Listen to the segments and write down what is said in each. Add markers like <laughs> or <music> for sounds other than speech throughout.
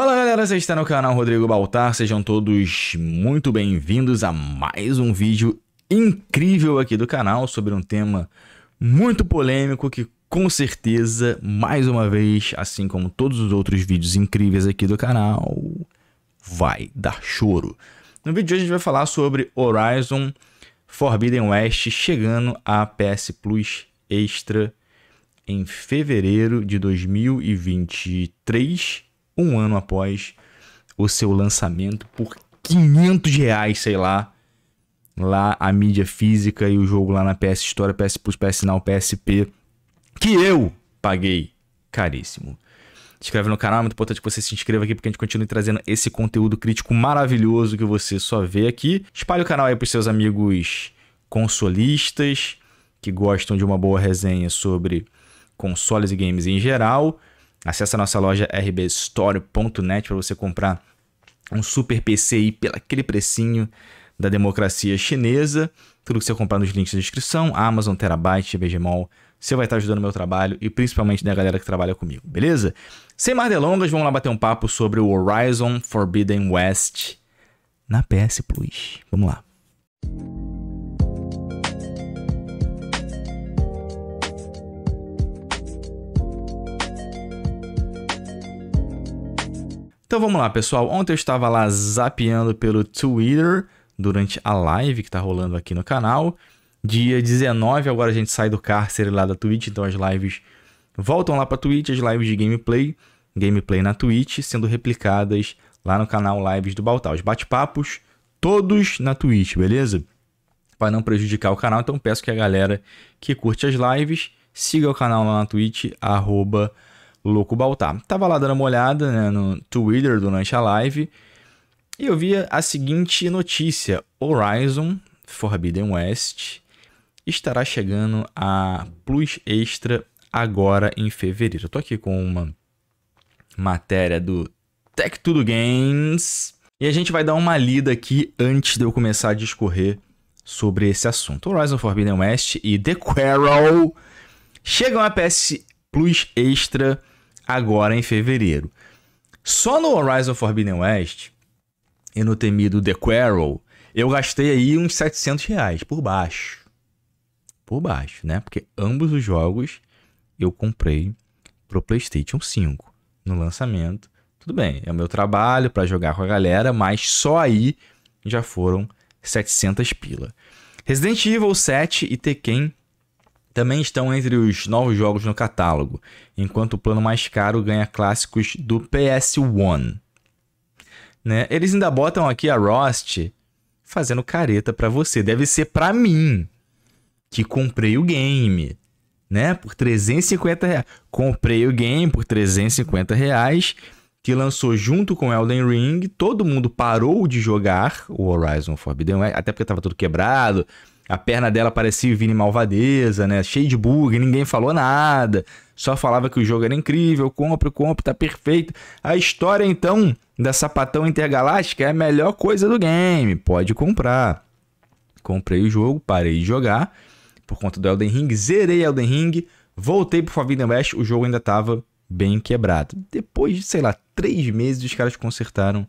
Fala galera, você está no canal Rodrigo Baltar, sejam todos muito bem-vindos a mais um vídeo incrível aqui do canal sobre um tema muito polêmico que com certeza, mais uma vez, assim como todos os outros vídeos incríveis aqui do canal, vai dar choro. No vídeo de hoje a gente vai falar sobre Horizon Forbidden West chegando a PS Plus Extra em fevereiro de 2023 um ano após o seu lançamento, por 500 reais, sei lá. Lá a mídia física e o jogo lá na PS Store, PS Plus, PS Now, PSP, que eu paguei caríssimo. Se inscreve no canal, é muito importante que você se inscreva aqui porque a gente continue trazendo esse conteúdo crítico maravilhoso que você só vê aqui. Espalhe o canal aí os seus amigos consolistas que gostam de uma boa resenha sobre consoles e games em geral. Acesse a nossa loja rbstore.net para você comprar um super PC aí pelo aquele precinho da democracia chinesa. Tudo que você comprar nos links da descrição, Amazon, Terabyte, Bgmol, você vai estar ajudando o meu trabalho e principalmente da galera que trabalha comigo, beleza? Sem mais delongas, vamos lá bater um papo sobre o Horizon Forbidden West na PS Plus. Vamos lá. Então vamos lá, pessoal. Ontem eu estava lá zapeando pelo Twitter durante a live que está rolando aqui no canal. Dia 19, agora a gente sai do cárcere lá da Twitch, então as lives voltam lá para Twitch, as lives de gameplay, gameplay na Twitch, sendo replicadas lá no canal Lives do Baltar. Os bate-papos todos na Twitch, beleza? Para não prejudicar o canal, então peço que a galera que curte as lives siga o canal lá na Twitch, arroba Louco Baltar. Tava lá dando uma olhada né, no Twitter durante a live e eu via a seguinte notícia: Horizon Forbidden West estará chegando a Plus Extra agora em fevereiro. Eu tô aqui com uma matéria do Tech Tudo Games e a gente vai dar uma lida aqui antes de eu começar a discorrer sobre esse assunto. Horizon Forbidden West e The Quarrel chegam a PS Plus Extra agora em fevereiro. Só no Horizon Forbidden West e no temido The Quarrel, eu gastei aí uns 700 reais por baixo. Por baixo, né? Porque ambos os jogos eu comprei pro PlayStation 5 no lançamento. Tudo bem, é o meu trabalho para jogar com a galera, mas só aí já foram 700 pila. Resident Evil 7 e Tekken também estão entre os novos jogos no catálogo, enquanto o plano mais caro ganha clássicos do PS1. Né? Eles ainda botam aqui a Rost fazendo careta para você. Deve ser para mim que comprei o game, né? Por 350 reais. Comprei o game por 350 reais que lançou junto com Elden Ring, todo mundo parou de jogar o Horizon Forbidden West, até porque estava tudo quebrado, a perna dela parecia o Vini Malvadeza, né? Cheio de bug, ninguém falou nada. Só falava que o jogo era incrível, compre, compre, tá perfeito. A história, então, da Sapatão Intergaláctica é a melhor coisa do game. Pode comprar. Comprei o jogo, parei de jogar. Por conta do Elden Ring, zerei Elden Ring. Voltei pro Forbidden West, o jogo ainda tava bem quebrado. Depois de, sei lá, três meses, os caras consertaram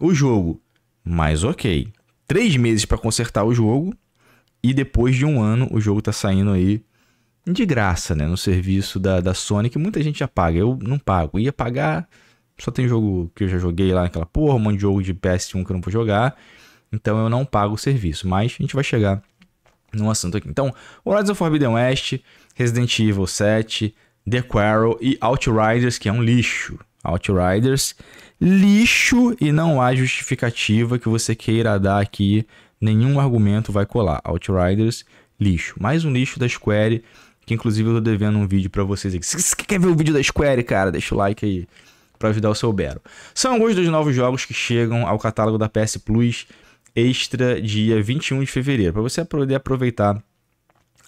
o jogo. Mas ok. Três meses para consertar o jogo e depois de um ano, o jogo tá saindo aí de graça, né? No serviço da, da Sony, que muita gente já paga. Eu não pago. Ia pagar, só tem jogo que eu já joguei lá naquela porra, um monte de jogo de PS1 que eu não vou jogar. Então eu não pago o serviço. Mas a gente vai chegar num assunto aqui. Então, Horizon Forbidden West, Resident Evil 7, The Quarrel e Outriders, que é um lixo. Outriders, lixo e não há justificativa que você queira dar aqui nenhum argumento vai colar. Outriders, lixo. Mais um lixo da Square, que inclusive eu tô devendo um vídeo para vocês aqui. Se você quer ver o vídeo da Square, cara, deixa o like aí para ajudar o seu Bero. São alguns dos novos jogos que chegam ao catálogo da PS Plus extra dia 21 de fevereiro, para você poder aproveitar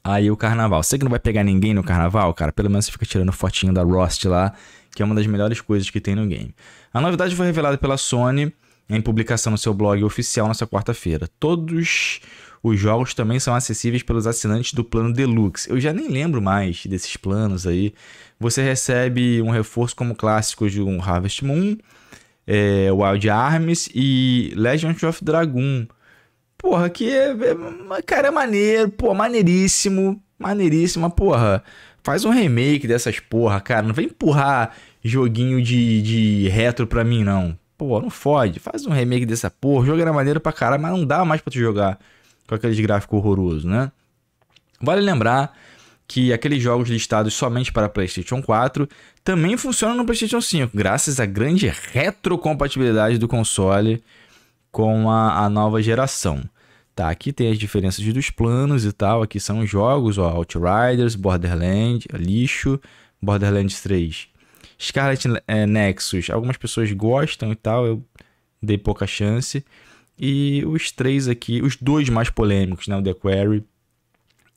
aí o carnaval. Você que não vai pegar ninguém no carnaval, cara, pelo menos você fica tirando fotinho da Rust lá, que é uma das melhores coisas que tem no game. A novidade foi revelada pela Sony em publicação no seu blog oficial nessa quarta-feira. Todos os jogos também são acessíveis pelos assinantes do plano Deluxe. Eu já nem lembro mais desses planos aí. Você recebe um reforço como clássicos de um Harvest Moon, é, Wild Arms e Legend of Dragon. Porra, que é, é, cara, é maneiro, pô, maneiríssimo, maneiríssima, porra. Faz um remake dessas porra, cara. Não vem empurrar joguinho de, de retro pra mim, não. Pô, não fode. Faz um remake dessa porra. joga era maneiro pra caralho, mas não dá mais pra tu jogar com aqueles gráficos horrorosos, né? Vale lembrar que aqueles jogos listados somente para PlayStation 4 também funcionam no PlayStation 5, graças à grande retrocompatibilidade do console com a, a nova geração. Tá, aqui tem as diferenças dos planos e tal. Aqui são os jogos, ó, Outriders, Borderlands, lixo, Borderlands 3 Scarlet é, Nexus, algumas pessoas gostam e tal, eu dei pouca chance. E os três aqui, os dois mais polêmicos, né? O The Quarry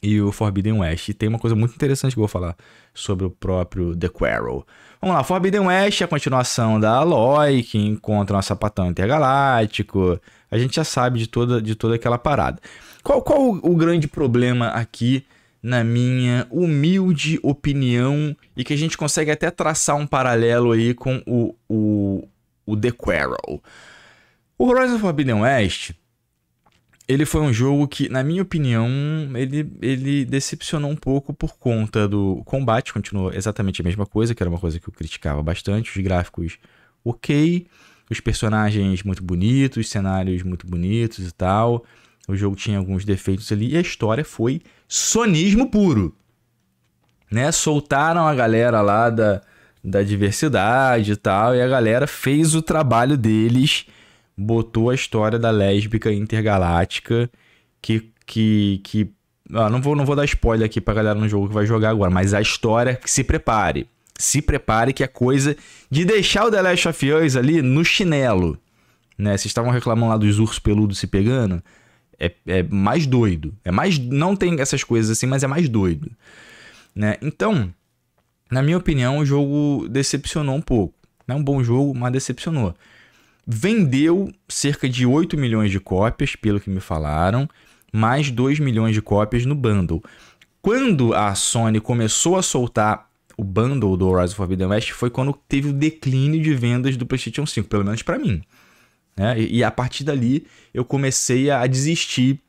e o Forbidden West. E tem uma coisa muito interessante que eu vou falar sobre o próprio The Quarrel. Vamos lá, Forbidden West é a continuação da Aloy, que encontra um sapatão intergaláctico. A gente já sabe de toda, de toda aquela parada. Qual, qual o, o grande problema aqui na minha humilde opinião, e que a gente consegue até traçar um paralelo aí com o, o, o The Quarrel. O Horizon Forbidden West, ele foi um jogo que, na minha opinião, ele, ele decepcionou um pouco por conta do combate, continuou exatamente a mesma coisa, que era uma coisa que eu criticava bastante, os gráficos ok, os personagens muito bonitos, os cenários muito bonitos e tal. O jogo tinha alguns defeitos ali e a história foi sonismo puro. Né? Soltaram a galera lá da, da diversidade e tal, e a galera fez o trabalho deles, botou a história da lésbica intergaláctica que. que, que ah, não, vou, não vou dar spoiler aqui pra galera no jogo que vai jogar agora, mas a história, é se prepare. Se prepare que é coisa de deixar o The Last of Us ali no chinelo. Né? Vocês estavam reclamando lá dos ursos peludos se pegando. É, é mais doido. É mais. Não tem essas coisas assim, mas é mais doido. Né? Então, na minha opinião, o jogo decepcionou um pouco. Não é um bom jogo, mas decepcionou. Vendeu cerca de 8 milhões de cópias, pelo que me falaram, mais 2 milhões de cópias no bundle. Quando a Sony começou a soltar o bundle do Horizon Forbidden West, foi quando teve o declínio de vendas do PlayStation 5, pelo menos para mim. Né? E, e, a partir dali eu comecei a desistir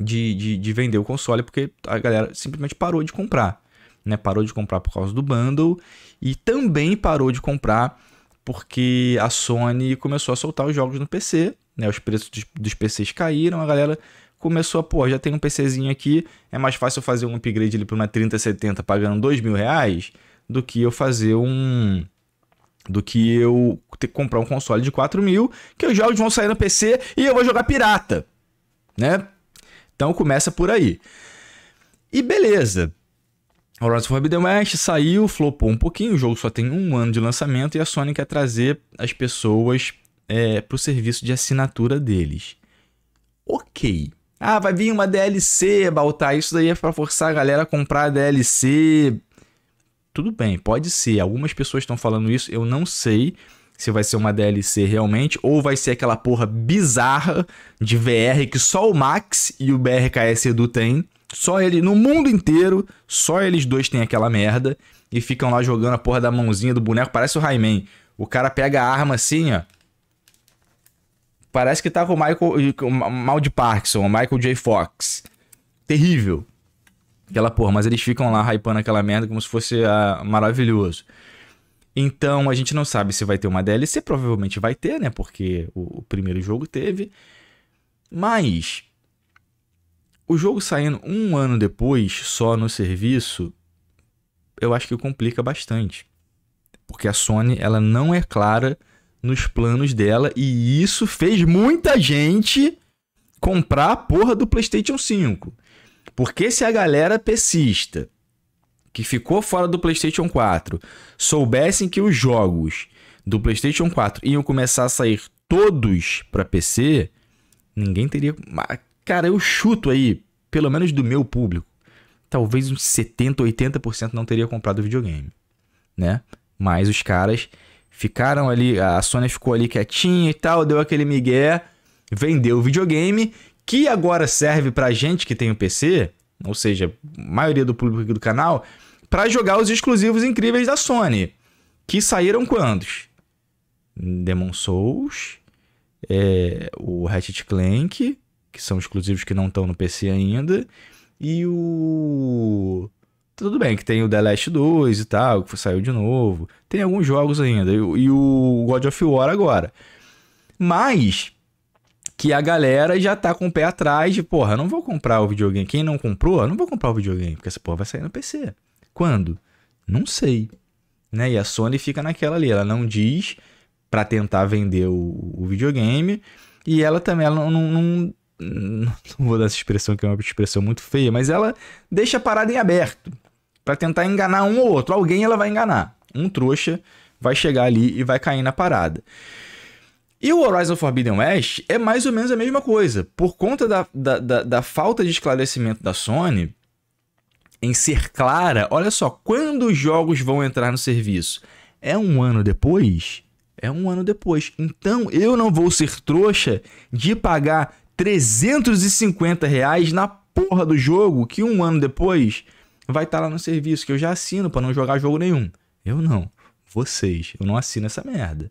de, de, de, vender o console, porque a galera simplesmente parou de comprar. Né? Parou de comprar por causa do bundle e também parou de comprar porque a Sony começou a soltar os jogos no PC. Né? Os preços dos, dos PCs caíram, a galera começou a, pô, já tem um PCzinho aqui, é mais fácil eu fazer um upgrade ali para uma 3070 pagando 2 mil reais do que eu fazer um do que eu ter que comprar um console de 4 mil, que os jogos vão sair no PC e eu vou jogar pirata, né? Então começa por aí. E beleza. Horizon Forbidden West saiu, flopou um pouquinho, o jogo só tem um ano de lançamento e a Sony quer trazer as pessoas é, serviço de assinatura deles. Ok. Ah, vai vir uma DLC, Baltar, isso daí é para forçar a galera a comprar a DLC, tudo bem, pode ser. Algumas pessoas estão falando isso, eu não sei se vai ser uma DLC realmente ou vai ser aquela porra bizarra de VR que só o Max e o BRKS Edu tem. Só ele, no mundo inteiro, só eles dois têm aquela merda e ficam lá jogando a porra da mãozinha do boneco, parece o Rayman. O cara pega a arma assim, ó. Parece que tá com o Michael, mal de Parkinson, o Michael J. Fox. Terrível. Aquela porra, mas eles ficam lá hypando aquela merda como se fosse ah, maravilhoso. Então a gente não sabe se vai ter uma DLC, provavelmente vai ter, né? Porque o, o primeiro jogo teve. Mas o jogo saindo um ano depois, só no serviço, eu acho que complica bastante. Porque a Sony, ela não é clara nos planos dela e isso fez muita gente comprar a porra do PlayStation 5. Porque se a galera pesista, que ficou fora do PlayStation 4, soubessem que os jogos do PlayStation 4 iam começar a sair todos para PC, ninguém teria. Cara, eu chuto aí, pelo menos do meu público, talvez uns 70, 80% não teria comprado o videogame, né? Mas os caras ficaram ali, a Sony ficou ali quietinha e tal, deu aquele migué, vendeu o videogame que agora serve pra gente que tem o um PC, ou seja, maioria do público aqui do canal, para jogar os exclusivos incríveis da Sony, que saíram quantos? Demon Souls, é, o Ratchet Clank, que são exclusivos que não estão no PC ainda, e o tudo bem que tem o The Last 2 e tal, que saiu de novo. Tem alguns jogos ainda. E o God of War agora. Mas que a galera já tá com o pé atrás de, porra, não vou comprar o videogame. Quem não comprou, não vou comprar o videogame, porque essa porra vai sair no PC. Quando? Não sei. Né? E a Sony fica naquela ali, ela não diz para tentar vender o, o, videogame, e ela também, ela não, não, não, <laughs> não, vou dar essa expressão que é uma expressão muito feia, mas ela deixa a parada em aberto para tentar enganar um ou outro. Alguém ela vai enganar. Um trouxa vai chegar ali e vai cair na parada. E o Horizon Forbidden West é mais ou menos a mesma coisa. Por conta da, da, da, da falta de esclarecimento da Sony em ser clara, olha só, quando os jogos vão entrar no serviço? É um ano depois? É um ano depois. Então eu não vou ser trouxa de pagar 350 reais na porra do jogo que um ano depois vai estar tá lá no serviço, que eu já assino para não jogar jogo nenhum. Eu não. Vocês. Eu não assino essa merda.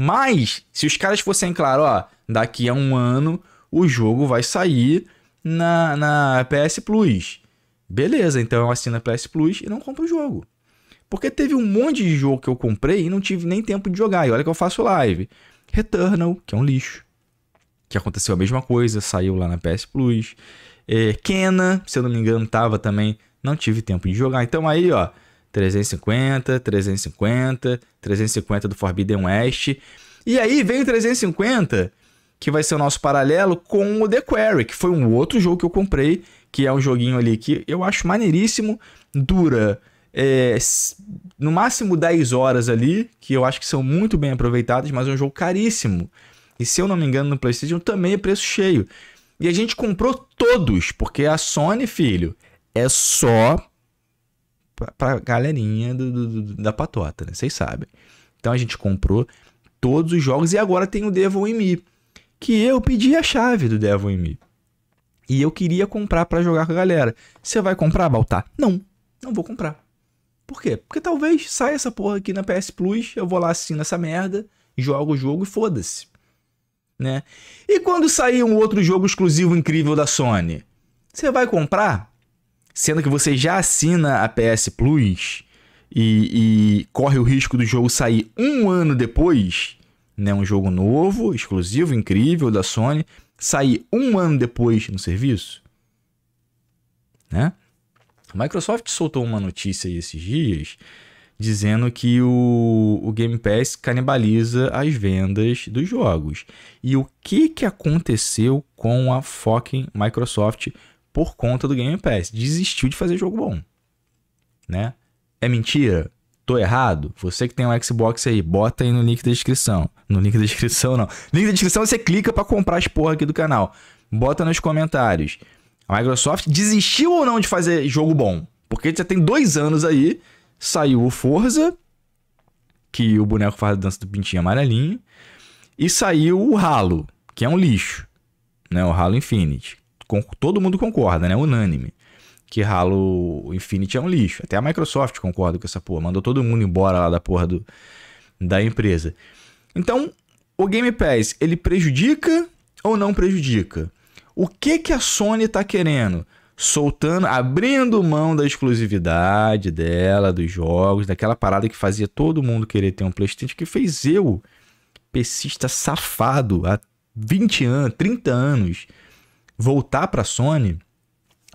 Mas, se os caras fossem, claro, ó, daqui a um ano o jogo vai sair na, na PS Plus. Beleza, então eu assino a PS Plus e não compro o jogo. Porque teve um monte de jogo que eu comprei e não tive nem tempo de jogar. E olha que eu faço live. Returnal, que é um lixo. Que aconteceu a mesma coisa, saiu lá na PS Plus. É, Kena, se eu não me engano, tava também. Não tive tempo de jogar. Então aí, ó. 350, 350, 350 do Forbidden West. E aí vem o 350, que vai ser o nosso paralelo com o The Quarry, que foi um outro jogo que eu comprei, que é um joguinho ali que eu acho maneiríssimo, dura é, no máximo 10 horas ali, que eu acho que são muito bem aproveitadas, mas é um jogo caríssimo. E se eu não me engano, no PlayStation também é preço cheio. E a gente comprou todos, porque a Sony, filho, é só pra, galerinha do, do, do, da patota, né? Vocês sabem. Então a gente comprou todos os jogos e agora tem o Devil in Me, que eu pedi a chave do Devil in Me. E eu queria comprar para jogar com a galera. Você vai comprar, Baltar? Não, não vou comprar. Por quê? Porque talvez saia essa porra aqui na PS Plus, eu vou lá assino essa merda, jogo o jogo e foda-se. Né? E quando sair um outro jogo exclusivo incrível da Sony? Você vai comprar? sendo que você já assina a PS Plus e, e corre o risco do jogo sair um ano depois, né, um jogo novo, exclusivo, incrível da Sony, sair um ano depois no serviço, né? A Microsoft soltou uma notícia esses dias dizendo que o, o Game Pass canibaliza as vendas dos jogos. E o que, que aconteceu com a fucking Microsoft por conta do Game Pass. Desistiu de fazer jogo bom. Né? É mentira? Tô errado? Você que tem um Xbox aí, bota aí no link da descrição. No link da descrição, não. Link da descrição você clica para comprar as porra aqui do canal. Bota nos comentários. A Microsoft desistiu ou não de fazer jogo bom? Porque já tem dois anos aí, saiu o Forza, que o boneco faz a dança do pintinho amarelinho, e saiu o Halo, que é um lixo, né? O Halo Infinite, com, todo mundo concorda, né? Unânime. Que ralo Infinite é um lixo. Até a Microsoft concorda com essa porra. Mandou todo mundo embora lá da porra do, da empresa. Então, o Game Pass, ele prejudica ou não prejudica? O que que a Sony está querendo? Soltando, abrindo mão da exclusividade dela, dos jogos, daquela parada que fazia todo mundo querer ter um PlayStation, que fez eu, pesista safado, há 20 anos, 30 anos, voltar para a Sony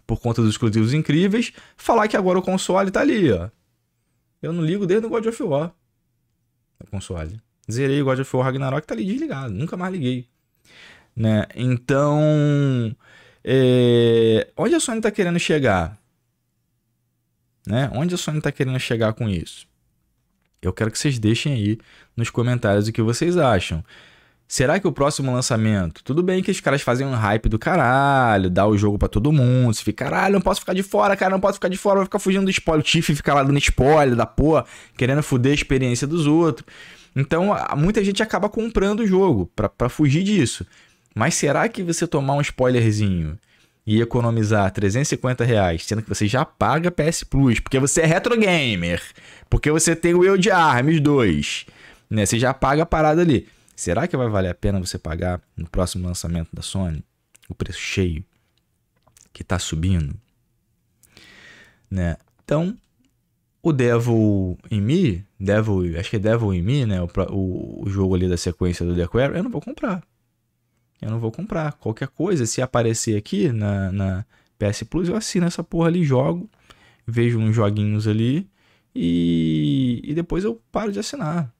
por conta dos exclusivos incríveis, falar que agora o console tá ali, ó. Eu não ligo desde o God of War. O console. Zerei o God of War Ragnarok tá ali desligado, nunca mais liguei. Né? Então, é... onde a Sony tá querendo chegar? Né? Onde a Sony tá querendo chegar com isso? Eu quero que vocês deixem aí nos comentários o que vocês acham. Será que o próximo lançamento? Tudo bem que os caras fazem um hype do caralho, dá o jogo para todo mundo, se fica, caralho, não posso ficar de fora, cara, não posso ficar de fora, vou ficar fugindo do spoiler, o Tiff fica lá dando spoiler da porra, querendo foder a experiência dos outros. Então, muita gente acaba comprando o jogo para fugir disso. Mas será que você tomar um spoilerzinho e economizar 350 reais, sendo que você já paga PS Plus, porque você é retro gamer, porque você tem o Eu de Arms 2, né? Você já paga a parada ali. Será que vai valer a pena você pagar no próximo lançamento da Sony o preço cheio que está subindo? Né? Então, o Devil in Me, Devil, acho que é Devil in Me, né? O, o, o jogo ali da sequência do The Quarry, eu não vou comprar. Eu não vou comprar. Qualquer coisa, se aparecer aqui na, na PS Plus, eu assino essa porra ali, jogo, vejo uns joguinhos ali e, e depois eu paro de assinar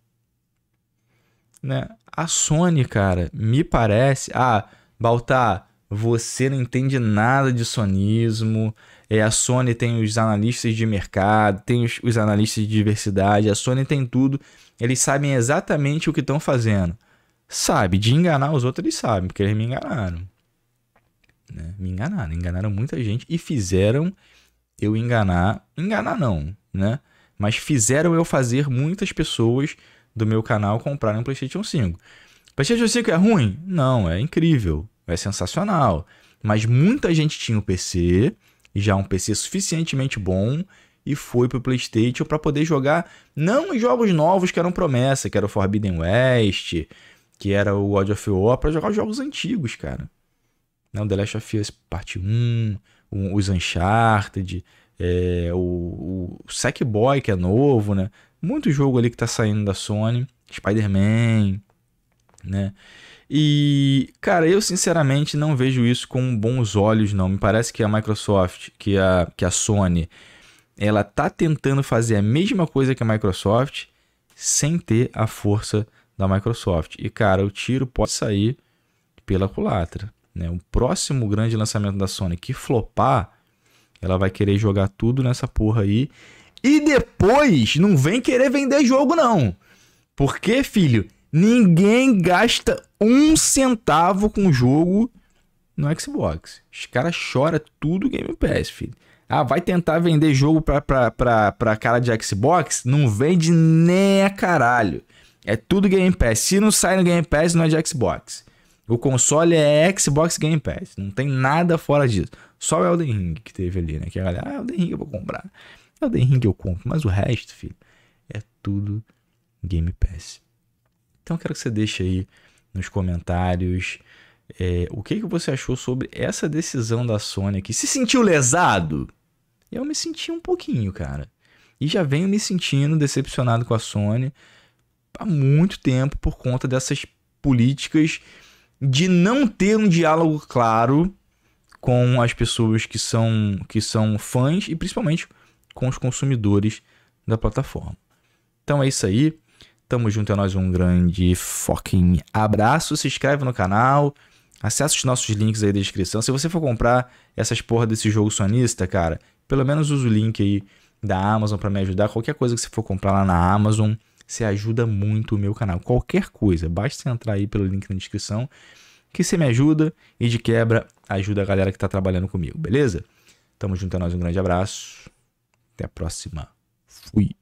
né? A Sony, cara, me parece. Ah, Baltar, você não entende nada de sonismo. É, a Sony tem os analistas de mercado, tem os, os analistas de diversidade, a Sony tem tudo. Eles sabem exatamente o que estão fazendo. Sabe, de enganar os outros, eles sabem, porque eles me enganaram. Né? Me enganaram, enganaram muita gente e fizeram eu enganar. Enganar não, né? Mas fizeram eu fazer muitas pessoas do meu canal comprarem um PlayStation 5. PlayStation 5 é ruim? Não, é incrível, é sensacional. Mas muita gente tinha um PC, já um PC suficientemente bom, e foi pro PlayStation para poder jogar não os jogos novos que eram promessa, que era o Forbidden West, que era o God of War, para jogar os jogos antigos, cara. Não, né, The Last of Us Parte 1, os Uncharted, é, o, o Sackboy, que é novo, né? muito jogo ali que tá saindo da Sony, Spider-Man, né? E, cara, eu sinceramente não vejo isso com bons olhos, não. Me parece que a Microsoft, que a, que a Sony, ela tá tentando fazer a mesma coisa que a Microsoft sem ter a força da Microsoft. E, cara, o tiro pode sair pela culatra. Né? O próximo grande lançamento da Sony que flopar, ela vai querer jogar tudo nessa porra aí e depois não vem querer vender jogo, não. Porque, filho, ninguém gasta um centavo com jogo no Xbox. Os caras choram tudo Game Pass, filho. Ah, vai tentar vender jogo pra, pra, pra, pra cara de Xbox? Não vende nem a caralho. É tudo Game Pass. Se não sai no Game Pass, não é de Xbox. O console é Xbox Game Pass. Não tem nada fora disso. Só o Elden Ring que teve ali, né? Que a galera, ah, Elden Ring eu vou comprar. Elden Ring eu compro, mas o resto, filho, é tudo Game Pass. Então eu quero que você deixe aí nos comentários é, o que, que você achou sobre essa decisão da Sony aqui. Se sentiu lesado? Eu me senti um pouquinho, cara. E já venho me sentindo decepcionado com a Sony há muito tempo por conta dessas políticas de não ter um diálogo claro com as pessoas que são, que são fãs e principalmente com os consumidores da plataforma. Então é isso aí. Tamo junto, é nós um grande fucking abraço. Se inscreve no canal, acessa os nossos links aí da descrição. Se você for comprar essas porra desse jogo sonista, cara, pelo menos usa o link aí da Amazon para me ajudar. Qualquer coisa que você for comprar lá na Amazon, você ajuda muito o meu canal. Qualquer coisa, basta entrar aí pelo link na descrição que você me ajuda e de quebra ajuda a galera que está trabalhando comigo, beleza? Tamo junto, é nós um grande abraço. Até a próxima. Fui.